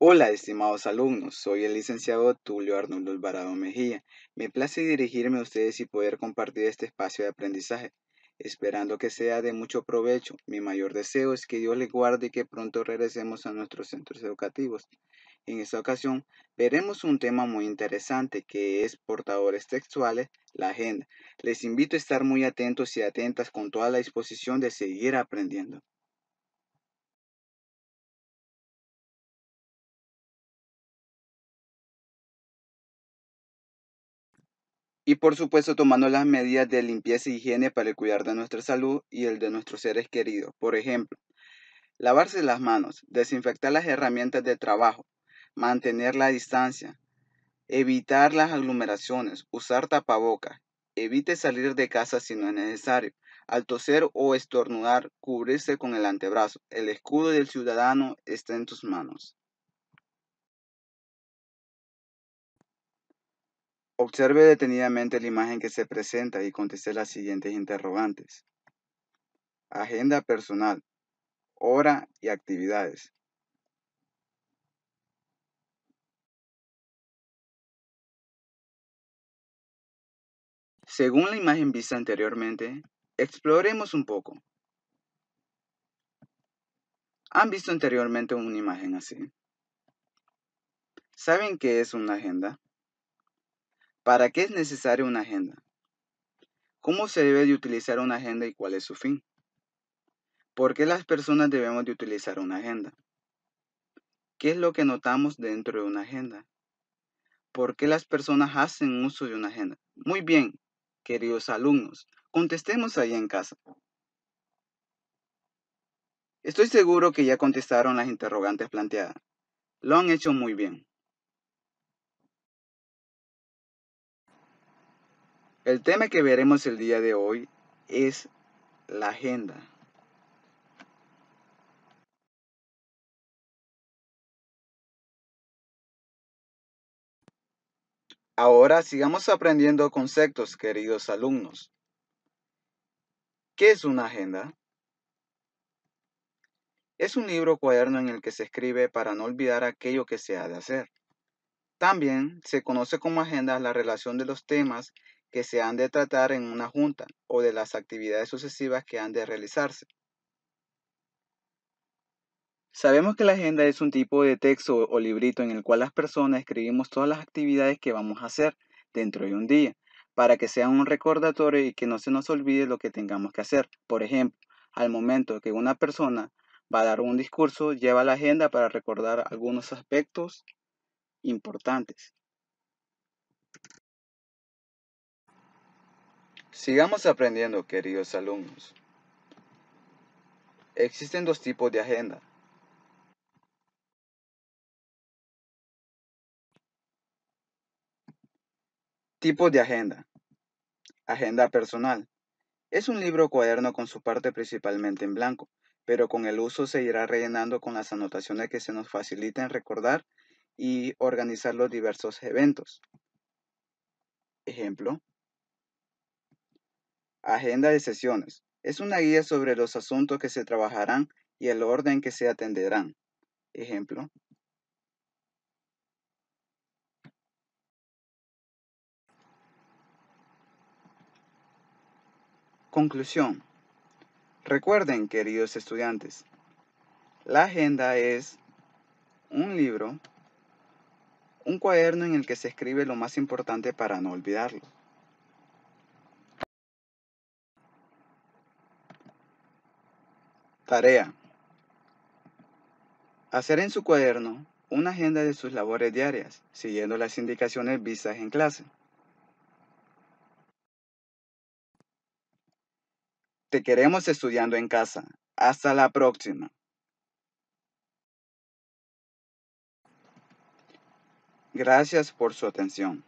Hola, estimados alumnos, soy el licenciado Tulio Arnoldo Alvarado Mejía. Me place dirigirme a ustedes y poder compartir este espacio de aprendizaje, esperando que sea de mucho provecho. Mi mayor deseo es que Dios les guarde y que pronto regresemos a nuestros centros educativos. En esta ocasión veremos un tema muy interesante que es portadores textuales, la agenda. Les invito a estar muy atentos y atentas con toda la disposición de seguir aprendiendo. Y por supuesto tomando las medidas de limpieza e higiene para el cuidar de nuestra salud y el de nuestros seres queridos. Por ejemplo, lavarse las manos, desinfectar las herramientas de trabajo, mantener la distancia, evitar las aglomeraciones, usar tapabocas, evite salir de casa si no es necesario, al toser o estornudar, cubrirse con el antebrazo. El escudo del ciudadano está en tus manos. Observe detenidamente la imagen que se presenta y conteste las siguientes interrogantes. Agenda personal, hora y actividades. Según la imagen vista anteriormente, exploremos un poco. ¿Han visto anteriormente una imagen así? ¿Saben qué es una agenda? ¿Para qué es necesaria una agenda? ¿Cómo se debe de utilizar una agenda y cuál es su fin? ¿Por qué las personas debemos de utilizar una agenda? ¿Qué es lo que notamos dentro de una agenda? ¿Por qué las personas hacen uso de una agenda? Muy bien, queridos alumnos, contestemos ahí en casa. Estoy seguro que ya contestaron las interrogantes planteadas. Lo han hecho muy bien. El tema que veremos el día de hoy es la agenda. Ahora sigamos aprendiendo conceptos, queridos alumnos. ¿Qué es una agenda? Es un libro cuaderno en el que se escribe para no olvidar aquello que se ha de hacer. También se conoce como agenda la relación de los temas que se han de tratar en una junta o de las actividades sucesivas que han de realizarse. Sabemos que la agenda es un tipo de texto o librito en el cual las personas escribimos todas las actividades que vamos a hacer dentro de un día, para que sea un recordatorio y que no se nos olvide lo que tengamos que hacer. Por ejemplo, al momento que una persona va a dar un discurso, lleva la agenda para recordar algunos aspectos importantes. Sigamos aprendiendo, queridos alumnos. Existen dos tipos de agenda. Tipos de agenda. Agenda personal. Es un libro cuaderno con su parte principalmente en blanco, pero con el uso se irá rellenando con las anotaciones que se nos faciliten recordar y organizar los diversos eventos. Ejemplo, Agenda de sesiones. Es una guía sobre los asuntos que se trabajarán y el orden que se atenderán. Ejemplo. Conclusión. Recuerden, queridos estudiantes, la agenda es un libro, un cuaderno en el que se escribe lo más importante para no olvidarlo. Tarea. Hacer en su cuaderno una agenda de sus labores diarias, siguiendo las indicaciones vistas en clase. Te queremos estudiando en casa. Hasta la próxima. Gracias por su atención.